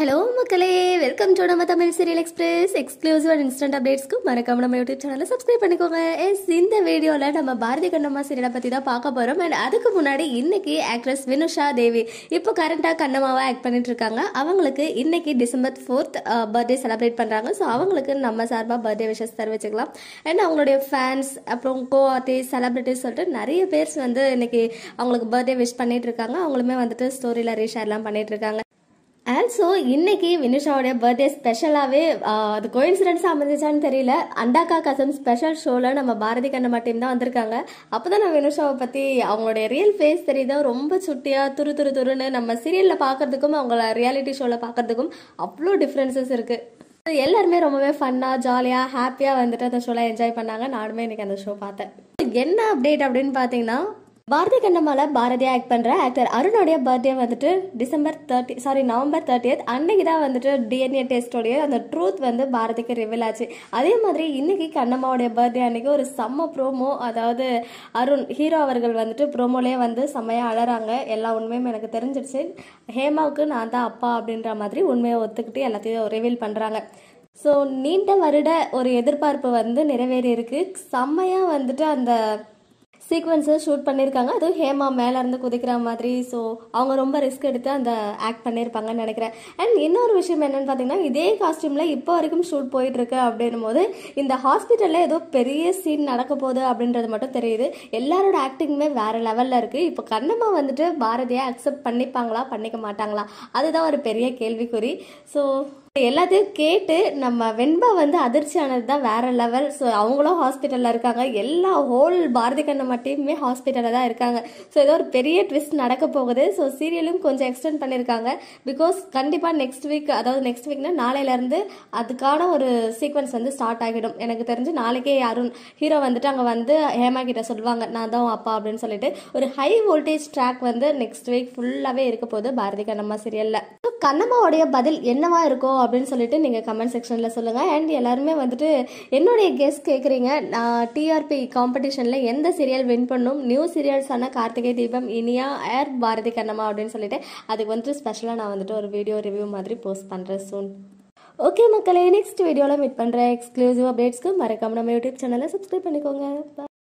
hello மக்களே welcome to நம்ம Tamil serial express exclusive and instant அப்டேட்ஸ்க்கு மறக்காம நம்ம யூடியூப் சேனலை சப்ஸ்கிரைப் பண்ணிக்கோங்க எஸ் இந்த வீடியோவில் நம்ம பாரதி கண்ணம்மா சீரியலை பற்றி தான் பார்க்க போகிறோம் அண்ட் அதுக்கு முன்னாடி இன்னைக்கு ஆக்ட்ரஸ் வினுஷா தேவி இப்போ கரண்டாக கண்ணம்மாவை ஆக்ட் பண்ணிட்டு இருக்காங்க அவங்களுக்கு இன்னைக்கு டிசம்பர் ஃபோர்த் பர்த்டே செலிப்ரேட் பண்ணுறாங்க ஸோ அவங்களுக்கு நம்ம சார்பாக பர்த்டே விஷஸ் தெரிவிச்சுக்கலாம் அண்ட் அவங்களுடைய ஃபேன்ஸ் அப்புறம் கோ ஆர்டிஸ்ட் செலிப்ரிட்டிஸ் சொல்லிட்டு நிறைய பேர்ஸ் வந்து இன்னைக்கு அவங்களுக்கு பர்த்டே விஷ் பண்ணிட்டு இருக்காங்க அவங்களுமே வந்துட்டு ஸ்டோரியில் ரீஷேர்லாம் பண்ணிட்டு இருக்காங்க அண்ட் ஸோ இன்னைக்கு வினுஷாவுடைய பர்த்டே ஸ்பெஷலாகவே அது கோயின்சிடென்ஸாக அமைஞ்சிச்சான்னு தெரியல அண்டாக்கா கசம் ஸ்பெஷல் ஷோவில் நம்ம பாரதி கண்ணம் மட்டும் தான் வந்திருக்காங்க அப்போ தான் நான் வினுஷாவை பற்றி அவங்களுடைய ரியல் ஃபேஸ் தெரியுதோ ரொம்ப சுட்டியாக துரு துரு துருன்னு நம்ம சீரியலில் பார்க்கறதுக்கும் அவங்கள ரியாலிட்டி ஷோவில் பார்க்கறதுக்கும் அவ்வளோ டிஃப்ரென்சஸ் இருக்குது எல்லாருமே ரொம்பவே ஃபன்னாக ஜாலியாக ஹாப்பியாக வந்துட்டு அந்த ஷோலாம் என்ஜாய் பண்ணாங்க நானுமே இன்னைக்கு அந்த ஷோ பார்த்தேன் என்ன அப்டேட் அப்படின்னு பார்த்தீங்கன்னா பாரதி கண்டமால பாரதியா ஆக்ட் பண்ற ஆக்டர் அருணோடைய பர்த்டே வந்துட்டு டிசம்பர் தேர்ட்டி சாரி நவம்பர் தேர்ட்டியத் அன்னைக்கு தான் வந்துட்டு டிஎன்ஏ டெஸ்டோடைய அந்த ட்ரூத் வந்து பாரதிக்கு ரிவீல் ஆச்சு அதே மாதிரி இன்னைக்கு கண்ணம்மாவுடைய பர்த்டே அன்னைக்கு ஒரு செம்ம ப்ரோமோ அதாவது அருண் ஹீரோ அவர்கள் வந்துட்டு ப்ரோமோலேயே வந்து செம்மையாக அழறாங்க எல்லா உண்மையும் எனக்கு தெரிஞ்சிடுச்சு ஹேமாவுக்கு நான் தான் அப்பா அப்படின்ற மாதிரி உண்மையை ஒத்துக்கிட்டு எல்லாத்தையும் ரிவீல் பண்ணுறாங்க ஸோ நீண்ட வருட ஒரு எதிர்பார்ப்பு வந்து நிறைவேறி இருக்கு செம்மையாக வந்துட்டு அந்த சீக்வன்ஸை ஷூட் பண்ணியிருக்காங்க அதுவும் ஹேமா மேலே இருந்து குதிக்கிற மாதிரி ஸோ அவங்க ரொம்ப ரிஸ்க் எடுத்து அந்த ஆக்ட் பண்ணியிருப்பாங்கன்னு நினைக்கிறேன் அண்ட் இன்னொரு விஷயம் என்னென்னு பார்த்தீங்கன்னா இதே காஸ்டியூமில் இப்போ வரைக்கும் ஷூட் போயிட்டுருக்கு அப்படின்னும் போது இந்த ஹாஸ்பிட்டலில் ஏதோ பெரிய சீன் நடக்க போகுது அப்படின்றது மட்டும் தெரியுது எல்லாரோட ஆக்டிங்குமே வேறு லெவலில் இருக்குது இப்போ கண்ணம்மா வந்துட்டு பாரதியை அக்செப்ட் பண்ணிப்பாங்களா பண்ணிக்க மாட்டாங்களா அதுதான் ஒரு பெரிய கேள்விக்குறி ஸோ எல்லாத்தையும் கேட்டு நம்ம வெண்பா வந்து அதிர்ச்சி ஆனது தான் வேற லெவல் ஸோ அவங்களும் ஹாஸ்பிட்டலில் இருக்காங்க எல்லா ஹோல் பாரதி கண்ணம்மா டீமுமே ஹாஸ்பிட்டலில் தான் இருக்காங்க ஸோ ஏதோ ஒரு பெரிய ட்விஸ்ட் நடக்க போகுது ஸோ சீரியலும் கொஞ்சம் எக்ஸ்டெண்ட் பண்ணியிருக்காங்க பிகாஸ் கண்டிப்பாக நெக்ஸ்ட் வீக் அதாவது நெக்ஸ்ட் வீக்னா நாளையிலேருந்து அதுக்கான ஒரு சீக்வன்ஸ் வந்து ஸ்டார்ட் ஆகிடும் எனக்கு தெரிஞ்சு நாளைக்கே அருண் ஹீரோ வந்துட்டு அங்கே வந்து ஹேமா கிட்ட சொல்லுவாங்க நான் தான் அப்பா அப்படின்னு சொல்லிட்டு ஒரு ஹை வோல்டேஜ் ட்ராக் வந்து நெக்ஸ்ட் வீக் ஃபுல்லாகவே இருக்க போகுது பாரதி கண்ணம்மா சீரியலில் கண்ணம்மாவுடைய பதில் என்னவா இருக்கும் அப்படின்னு சொல்லிட்டு நீங்கள் கமெண்ட் செக்ஷனில் சொல்லுங்கள் அண்ட் எல்லாருமே வந்துட்டு என்னுடைய கெஸ்ட் கேட்குறீங்க நான் டிஆர்பி காம்படிஷனில் எந்த சீரியல் வின் பண்ணும் நியூ சீரியல்ஸான கார்த்திகை தீபம் இனியா ஏர் பாரதி கண்ணம்மா அப்படின்னு சொல்லிட்டு அதுக்கு வந்துட்டு ஸ்பெஷலாக நான் வந்துட்டு ஒரு வீடியோ ரிவ்யூ மாதிரி போஸ்ட் பண்ணுறேன் சூன் ஓகே மக்களே நெக்ஸ்ட் வீடியோவில் மீட் பண்ணுற எக்ஸ்க்ளூசிவ் அப்டேட்ஸ்க்கு மறக்காம நம்ம யூடியூப் சேனலை சப்ஸ்கிரைப் பண்ணிக்கோங்க